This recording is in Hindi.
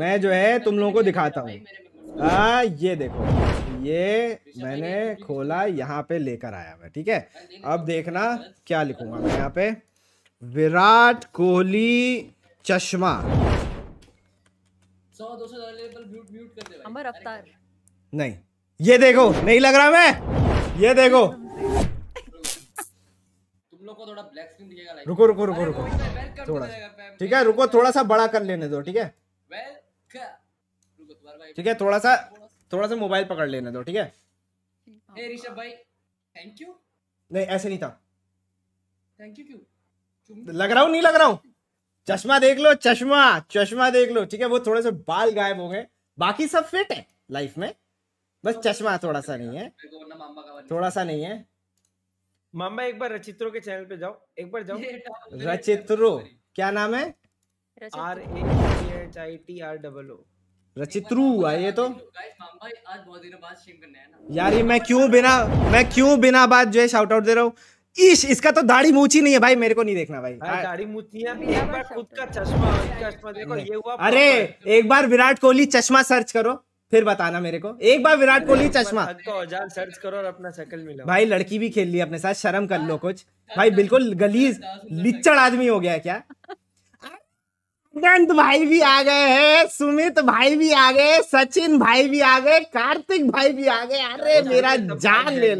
मैं जो है तुम लोगों को दिखाता हूँ हाँ ये देखो ये मैंने खोला यहाँ पे लेकर आया मैं ठीक है अब देखना क्या लिखूंगा मैं यहाँ पे विराट कोहली चश्मा नहीं ये देखो नहीं लग रहा मैं ये देखो रुको रुको रुको रुको थोड़ा ठीक है रुको थोड़ा सा बड़ा कर लेने दो ठीक है ठीक है थोड़ा सा थोड़ा सा मोबाइल पकड़ लेने दो ठीक है ऋषभ भाई थैंक यू नहीं ऐसे नहीं था थैंक यू क्यों लग रहा हूँ नहीं लग रहा हूँ चश्मा देख लो चश्मा चश्मा देख लो ठीक है वो थोड़े से बाल गायब हो गए बाकी सब फिट है लाइफ में बस चश्मा थोड़ा सा नहीं है थोड़ा सा नहीं है मामा एक बार रचित्रो के चैनल पे जाओ एक बार जाओ रचित्रो क्या नाम है R A H I T R double O रचित्रु हुआ ये तो यार ये मैं क्यों बिना मैं क्यों बिना बात जो है शाउट आउट दे रहा हूँ ईश इसका तो दाढ़ी मूछी नहीं है भाई मेरे को नहीं देखना भाई हाँ। दाढ़ी मूछी अरे एक बार विराट कोहली चश्मा सर्च करो फिर बताना मेरे को एक बार विराट कोहली चश्मा सर्च करो और अपना शक्ल मिला भाई लड़की भी खेल ली अपने साथ शर्म कर लो हाँ। कुछ भाई बिल्कुल गलीज हाँ। लिचड़ आदमी हो गया क्या श्रीकांत भाई भी आ गए हैं सुमित भाई भी आ गए सचिन भाई भी आ गए कार्तिक भाई भी आ गए अरे मेरा तो जान ले